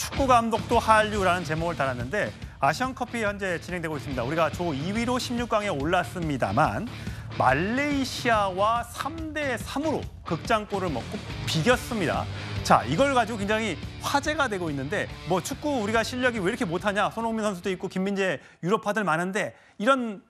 축구 감독도 한류라는 제목을 달았는데 아시안컵이 현재 진행되고 있습니다. 우리가 조 2위로 16강에 올랐습니다만 말레이시아와 3대 3으로 극장골을 먹고 비겼습니다. 자, 이걸 가지고 굉장히 화제가 되고 있는데 뭐 축구 우리가 실력이 왜 이렇게 못하냐. 손흥민 선수도 있고 김민재 유럽파들 많은데 이런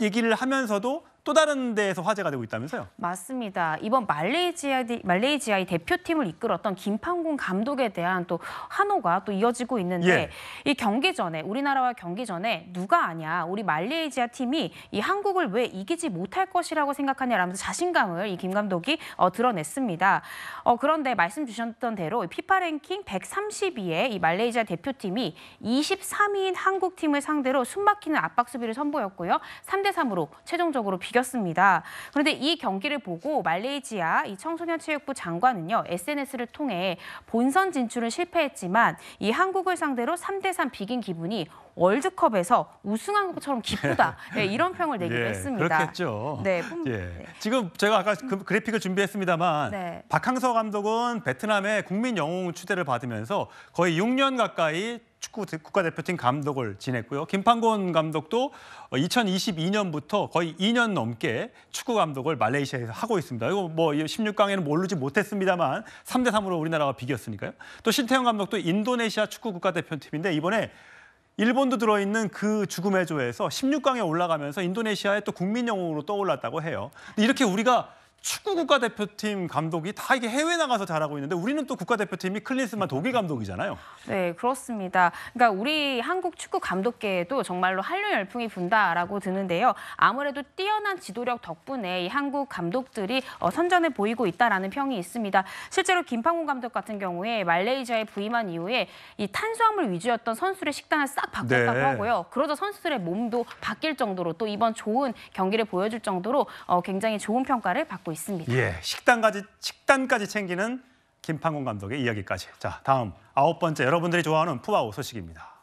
얘기를 하면서도 또 다른 데에서 화제가 되고 있다면서요? 맞습니다. 이번 말레이지아, 말레이지아의 대표팀을 이끌었던 김판곤 감독에 대한 또 한호가 또 이어지고 있는데 예. 이 경기 전에 우리나라와 경기 전에 누가 아냐 우리 말레이지아 팀이 이 한국을 왜 이기지 못할 것이라고 생각하냐라면서 자신감을 이 김 감독이 어, 드러냈습니다. 어, 그런데 말씀 주셨던 대로 피파 랭킹 132에 이 말레이지아 대표팀이 23위인 한국팀을 상대로 숨막히는 압박 수비를 선보였고요. 3대 3으로 최종적으로 비겨 이겼습니다. 그런데 이 경기를 보고 말레이시아 이 청소년 체육부 장관은요 SNS를 통해 본선 진출을 실패했지만 이 한국을 상대로 3대3 비긴 기분이 월드컵에서 우승한 것처럼 기쁘다 네, 이런 평을 내기도 예, 했습니다. 그렇겠죠. 네, 품... 예. 네. 지금 제가 아까 그 그래픽을 준비했습니다만 네. 박항서 감독은 베트남의 국민 영웅 추대를 받으면서 거의 6년 가까이 축구 국가대표팀 감독을 지냈고요. 김판곤 감독도 2022년부터 어, 거의 2년 넘게 축구 감독을 말레이시아에서 하고 있습니다. 이거 뭐 16강에는 모르지 못했습니다만 3대 3으로 우리나라와 비겼으니까요. 또 신태영 감독도 인도네시아 축구 국가대표팀인데 이번에 일본도 들어있는 그 죽음의 조에서 16강에 올라가면서 인도네시아의 또 국민영웅으로 떠올랐다고 해요. 이렇게 우리가 축구 국가대표팀 감독이 다 이게 해외 나가서 잘하고 있는데 우리는 또 국가대표팀이 클린스만 독일 감독이잖아요. 네, 그렇습니다. 그러니까 우리 한국 축구 감독계에도 정말로 한류 열풍이 분다라고 드는데요. 아무래도 뛰어난 지도력 덕분에 이 한국 감독들이 어, 선전해 보이고 있다라는 평이 있습니다. 실제로 김판곤 감독 같은 경우에 말레이시아에 부임한 이후에 이 탄수화물 위주였던 선수들의 식단을 싹 바꿨다고 네. 하고요. 그러자 선수들의 몸도 바뀔 정도로 또 이번 좋은 경기를 보여줄 정도로 어, 굉장히 좋은 평가를 받고 받고 있습니다. 예, 식단까지 식단까지 챙기는 김판곤 감독의 이야기까지. 자, 다음 아홉 번째 여러분들이 좋아하는 푸아오 소식입니다.